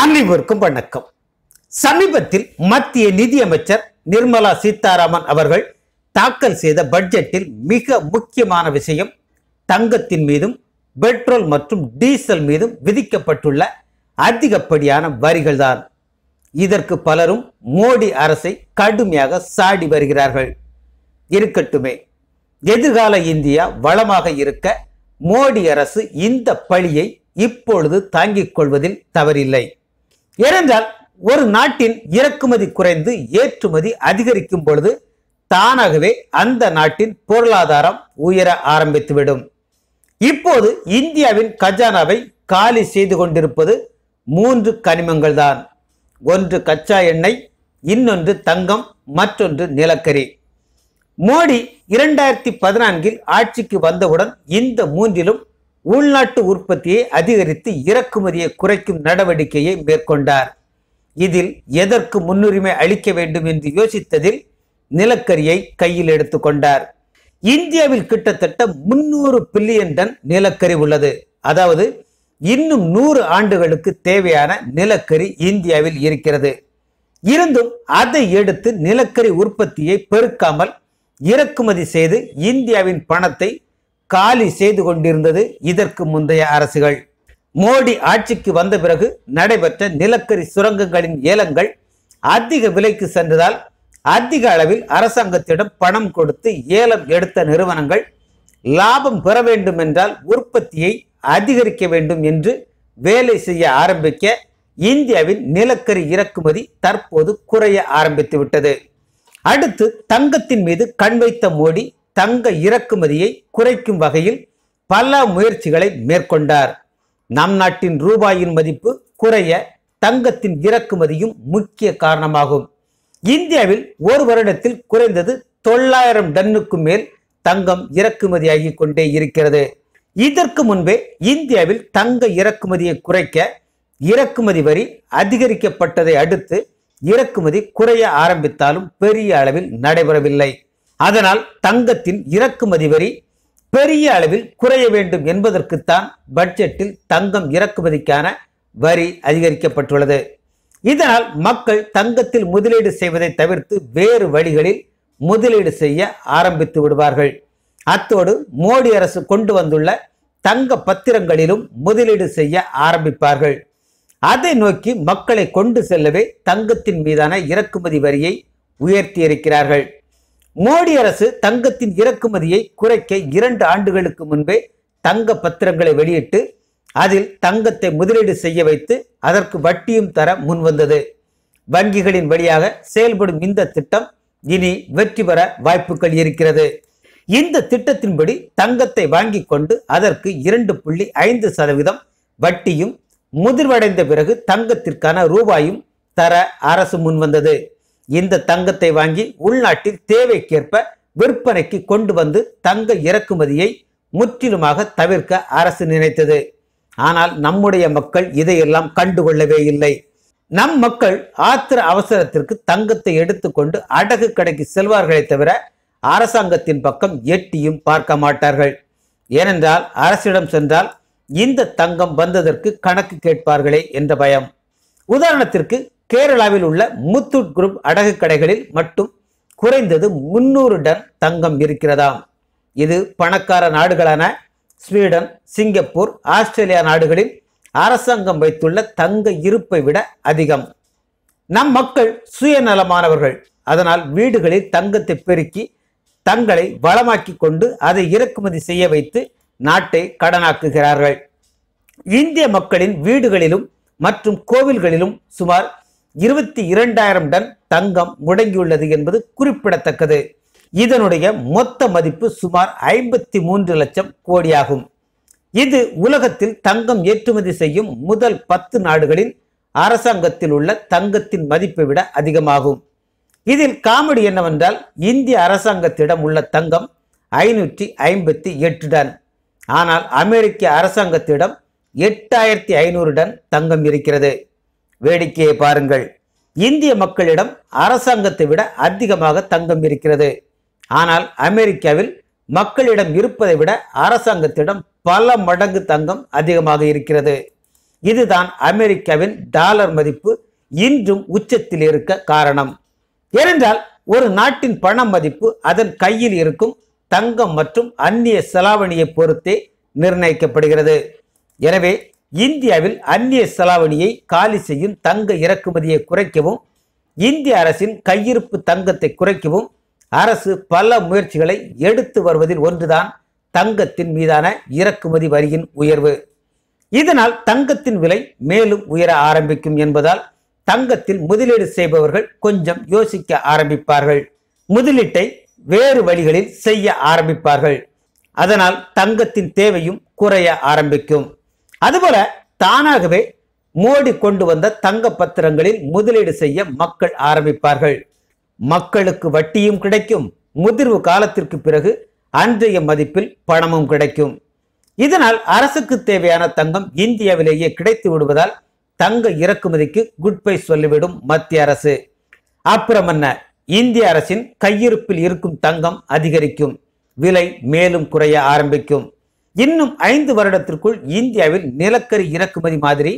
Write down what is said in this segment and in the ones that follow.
அனைவருக்கும் வணக்கம் சமீபத்தில் மத்திய நிதியமைச்சர் நிர்மலா சீதாராமன் அவர்கள் தாக்கல் செய்த பட்ஜெட்டில் மிக முக்கியமான விஷயம் தங்கத்தின் மீதும் பெட்ரோல் மற்றும் டீசல் மீதும் விதிக்கப்பட்டுள்ள அதிகப்படியான வரிகள் தான் இதற்கு பலரும் மோடி அரசை கடுமையாக சாடி வருகிறார்கள் இருக்கட்டுமே எதிர்கால இந்தியா வளமாக இருக்க மோடி அரசு இந்த பழியை இப்பொழுது தாங்கிக் கொள்வதில் தவறில்லை ஏனென்றால் ஒரு நாட்டின் இறக்குமதி குறைந்து ஏற்றுமதி அதிகரிக்கும் பொழுது தானாகவே அந்த நாட்டின் பொருளாதாரம் உயர ஆரம்பித்துவிடும் இப்போது இந்தியாவின் கஜானாவை காலி செய்து கொண்டிருப்பது மூன்று கனிமங்கள் தான் ஒன்று கச்சா எண்ணெய் இன்னொன்று தங்கம் மற்றொன்று நிலக்கரி மோடி இரண்டாயிரத்தி பதினான்கில் ஆட்சிக்கு வந்தவுடன் இந்த மூன்றிலும் உள்நாட்டு உற்பத்தியை அதிகரித்து இறக்குமதியை குறைக்கும் நடவடிக்கையை மேற்கொண்டார் இதில் எதற்கு முன்னுரிமை அளிக்க வேண்டும் என்று யோசித்ததில் நிலக்கரியை கையில் எடுத்துக்கொண்டார் இந்தியாவில் கிட்டத்தட்ட முன்னூறு பில்லியன் டன் நிலக்கரி உள்ளது அதாவது இன்னும் நூறு ஆண்டுகளுக்கு தேவையான நிலக்கரி இந்தியாவில் இருக்கிறது இருந்தும் அதை எடுத்து நிலக்கரி உற்பத்தியை பெருக்காமல் இறக்குமதி செய்து இந்தியாவின் பணத்தை காலி செய்து கொண்டிருந்தது இதற்கு முந்தைய அரசுகள் மோடி ஆட்சிக்கு வந்த பிறகு நடைபெற்ற நிலக்கரி சுரங்கங்களின் ஏலங்கள் அதிக விலைக்கு சென்றதால் அதிக அளவில் அரசாங்கத்திடம் பணம் கொடுத்து ஏலம் எடுத்த நிறுவனங்கள் லாபம் பெற வேண்டும் என்றால் உற்பத்தியை அதிகரிக்க வேண்டும் என்று வேலை செய்ய ஆரம்பிக்க இந்தியாவின் நிலக்கரி இறக்குமதி தற்போது குறைய ஆரம்பித்து விட்டது அடுத்து தங்கத்தின் மீது கண் வைத்த மோடி தங்க இறக்குமதியை குறைக்கும் வகையில் பல முயற்சிகளை மேற்கொண்டார் நம் நாட்டின் ரூபாயின் மதிப்பு குறைய தங்கத்தின் இறக்குமதியும் முக்கிய காரணமாகும் இந்தியாவில் ஒரு வருடத்தில் குறைந்தது தொள்ளாயிரம் டன்னுக்கு மேல் தங்கம் இறக்குமதியாகி கொண்டே இருக்கிறது இதற்கு முன்பே இந்தியாவில் தங்க இறக்குமதியை குறைக்க இறக்குமதி வரி அதிகரிக்கப்பட்டதை அடுத்து இறக்குமதி குறைய ஆரம்பித்தாலும் பெரிய அளவில் நடைபெறவில்லை அதனால் தங்கத்தின் இறக்குமதி வரி பெரிய அளவில் குறைய வேண்டும் என்பதற்குத்தான் பட்ஜெட்டில் தங்கம் இறக்குமதிக்கான வரி அதிகரிக்கப்பட்டுள்ளது இதனால் மக்கள் தங்கத்தில் முதலீடு செய்வதை தவிர்த்து வேறு வழிகளில் முதலீடு செய்ய ஆரம்பித்து விடுவார்கள் அத்தோடு மோடி அரசு கொண்டு வந்துள்ள தங்க பத்திரங்களிலும் முதலீடு செய்ய ஆரம்பிப்பார்கள் அதை நோக்கி மக்களை கொண்டு செல்லவே தங்கத்தின் மீதான இறக்குமதி வரியை உயர்த்தி இருக்கிறார்கள் மோடி அரசு தங்கத்தின் இறக்குமதியை குறைக்க இரண்டு ஆண்டுகளுக்கு முன்பே தங்க பத்திரங்களை வெளியிட்டு அதில் தங்கத்தை முதலீடு செய்ய வைத்து அதற்கு வட்டியும் தர முன்வந்தது வங்கிகளின் வழியாக செயல்படும் இந்த திட்டம் இனி வெற்றி பெற வாய்ப்புகள் இருக்கிறது இந்த திட்டத்தின்படி தங்கத்தை வாங்கி கொண்டு அதற்கு இரண்டு புள்ளி ஐந்து சதவீதம் வட்டியும் முதிர்வடைந்த பிறகு தங்கத்திற்கான ரூபாயும் தர அரசு முன்வந்தது இந்த தங்கத்தை வாங்கி உள்நாட்டில் தேவைக்கேற்ப விற்பனைக்கு கொண்டு வந்து தங்க இறக்குமதியை முற்றிலுமாக தவிர்க்க அரசு நினைத்தது ஆனால் நம்முடைய மக்கள் இதையெல்லாம் கண்டுகொள்ளவே இல்லை நம் மக்கள் ஆத்திர அவசரத்திற்கு தங்கத்தை எடுத்துக்கொண்டு அடகு கடைக்கு செல்வார்களே தவிர அரசாங்கத்தின் பக்கம் எட்டியும் பார்க்க மாட்டார்கள் ஏனென்றால் அரசிடம் சென்றால் இந்த தங்கம் வந்ததற்கு கணக்கு கேட்பார்களே என்ற பயம் உதாரணத்திற்கு கேரளாவில் உள்ள முத்துட் குரூப் அடகு கடைகளில் மட்டும் குறைந்தது முன்னூறு டன் தங்கம் இருக்கிறதாம் இது பணக்கார நாடுகளான ஸ்வீடன் சிங்கப்பூர் ஆஸ்திரேலியா நாடுகளில் அரசாங்கம் வைத்துள்ள தங்க இருப்பை விட அதிகம் நம் மக்கள் சுயநலமானவர்கள் அதனால் வீடுகளில் தங்கத்தை பெருக்கி தங்களை வளமாக்கி கொண்டு அதை இறக்குமதி செய்ய வைத்து நாட்டை கடனாக்குகிறார்கள் இந்திய மக்களின் வீடுகளிலும் மற்றும் கோவில்களிலும் சுமார் இருபத்தி இரண்டாயிரம் டன் தங்கம் முடங்கியுள்ளது என்பது குறிப்பிடத்தக்கது இதனுடைய மொத்த மதிப்பு சுமார் ஐம்பத்தி மூன்று லட்சம் கோடியாகும் இது உலகத்தில் தங்கம் ஏற்றுமதி செய்யும் முதல் பத்து நாடுகளில் அரசாங்கத்தில் உள்ள தங்கத்தின் மதிப்பை விட அதிகமாகும் இதில் காமெடி என்னவென்றால் இந்திய அரசாங்கத்திடம் உள்ள தங்கம் ஐநூற்றி ஐம்பத்தி எட்டு டன் ஆனால் அமெரிக்க அரசாங்கத்திடம் எட்டாயிரத்தி ஐநூறு டன் தங்கம் இருக்கிறது வேடிக்கையை பாருங்கள் இந்திய மக்களிடம் அரசாங்கத்தை விட அதிகமாக தங்கம் இருக்கிறது ஆனால் அமெரிக்காவில் மக்களிடம் இருப்பதை விட அரசாங்கத்திடம் பல மடங்கு தங்கம் அதிகமாக இருக்கிறது இதுதான் அமெரிக்காவின் டாலர் மதிப்பு இன்றும் உச்சத்தில் இருக்க காரணம் ஏனென்றால் ஒரு நாட்டின் பண மதிப்பு அதன் கையில் இருக்கும் தங்கம் மற்றும் அந்நிய செலாவணியை பொறுத்தே நிர்ணயிக்கப்படுகிறது எனவே இந்தியாவில் அந்நிய செலாவணியை காலி செய்யும் தங்க இறக்குமதியை குறைக்கவும் இந்திய அரசின் கையிருப்பு தங்கத்தை குறைக்கவும் அரசு பல முயற்சிகளை எடுத்து வருவதில் ஒன்றுதான் தங்கத்தின் மீதான இறக்குமதி வரியின் உயர்வு இதனால் தங்கத்தின் விலை மேலும் உயர ஆரம்பிக்கும் என்பதால் தங்கத்தில் முதலீடு செய்பவர்கள் கொஞ்சம் யோசிக்க ஆரம்பிப்பார்கள் முதலீட்டை வேறு வழிகளில் செய்ய ஆரம்பிப்பார்கள் அதனால் தங்கத்தின் தேவையும் குறைய ஆரம்பிக்கும் அதுபோல தானாகவே மோடி கொண்டு வந்த தங்க பத்திரங்களில் முதலீடு செய்ய மக்கள் ஆரம்பிப்பார்கள் மக்களுக்கு வட்டியும் கிடைக்கும் முதிர்வு காலத்திற்கு பிறகு அன்றைய மதிப்பில் பணமும் கிடைக்கும் இதனால் அரசுக்கு தேவையான தங்கம் இந்தியாவிலேயே கிடைத்து விடுவதால் தங்க இறக்குமதிக்கு குட் பை சொல்லிவிடும் மத்திய அரசு அப்புறம் என்ன இந்திய அரசின் கையிருப்பில் இருக்கும் தங்கம் அதிகரிக்கும் விலை மேலும் குறைய ஆரம்பிக்கும் இன்னும் ஐந்து வருடத்திற்குள் இந்தியாவில் நிலக்கரி இறக்குமதி மாதிரி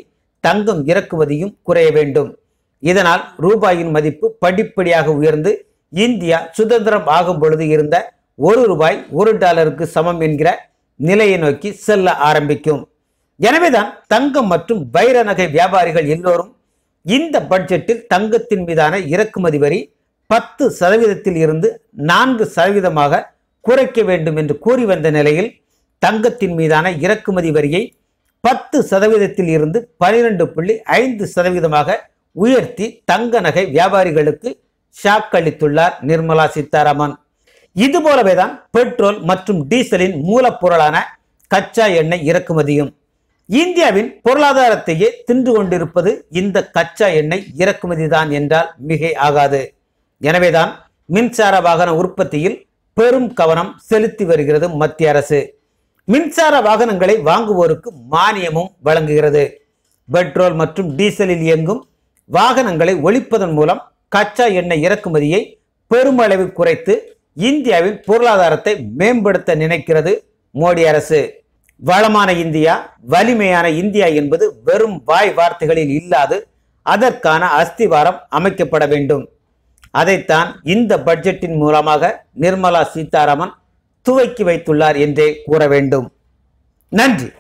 தங்கம் இறக்குமதியும் குறைய வேண்டும் இதனால் ரூபாயின் மதிப்பு படிப்படியாக உயர்ந்து இந்தியா சுதந்திரம் ஆகும் பொழுது இருந்த ஒரு ரூபாய் ஒரு டாலருக்கு சமம் என்கிற நிலையை நோக்கி செல்ல ஆரம்பிக்கும் எனவேதான் தங்கம் மற்றும் வைர நகை வியாபாரிகள் எல்லோரும் இந்த பட்ஜெட்டில் தங்கத்தின் மீதான இறக்குமதி வரி பத்து சதவீதத்தில் இருந்து நான்கு சதவீதமாக குறைக்க வேண்டும் என்று கூறி வந்த நிலையில் தங்கத்தின் மீதான இறக்குமதி வரியை பத்து சதவீதத்தில் இருந்து பனிரெண்டு புள்ளி ஐந்து சதவீதமாக உயர்த்தி தங்க நகை வியாபாரிகளுக்கு ஷாக் அளித்துள்ளார் நிர்மலா சீதாராமன் இது போலவே தான் பெட்ரோல் மற்றும் டீசலின் மூலப்பொருளான கச்சா எண்ணெய் இறக்குமதியும் இந்தியாவின் பொருளாதாரத்தையே தின்று கொண்டிருப்பது இந்த கச்சா எண்ணெய் இறக்குமதி தான் என்றால் மிகை ஆகாது எனவேதான் மின்சார வாகன உற்பத்தியில் பெரும் கவனம் செலுத்தி வருகிறது மத்திய அரசு மின்சார வாகனங்களை வாங்குவோருக்கு மானியமும் வழங்குகிறது பெட்ரோல் மற்றும் டீசலில் இயங்கும் வாகனங்களை ஒழிப்பதன் மூலம் கச்சா எண்ணெய் இறக்குமதியை பெருமளவு குறைத்து இந்தியாவின் பொருளாதாரத்தை மேம்படுத்த நினைக்கிறது மோடி அரசு வளமான இந்தியா வலிமையான இந்தியா என்பது வெறும் வாய் வார்த்தைகளில் இல்லாது அதற்கான அஸ்திவாரம் அமைக்கப்பட வேண்டும் அதைத்தான் இந்த பட்ஜெட்டின் மூலமாக நிர்மலா சீதாராமன் துவக்கி வைத்துள்ளார் என்றே கூற வேண்டும் நன்றி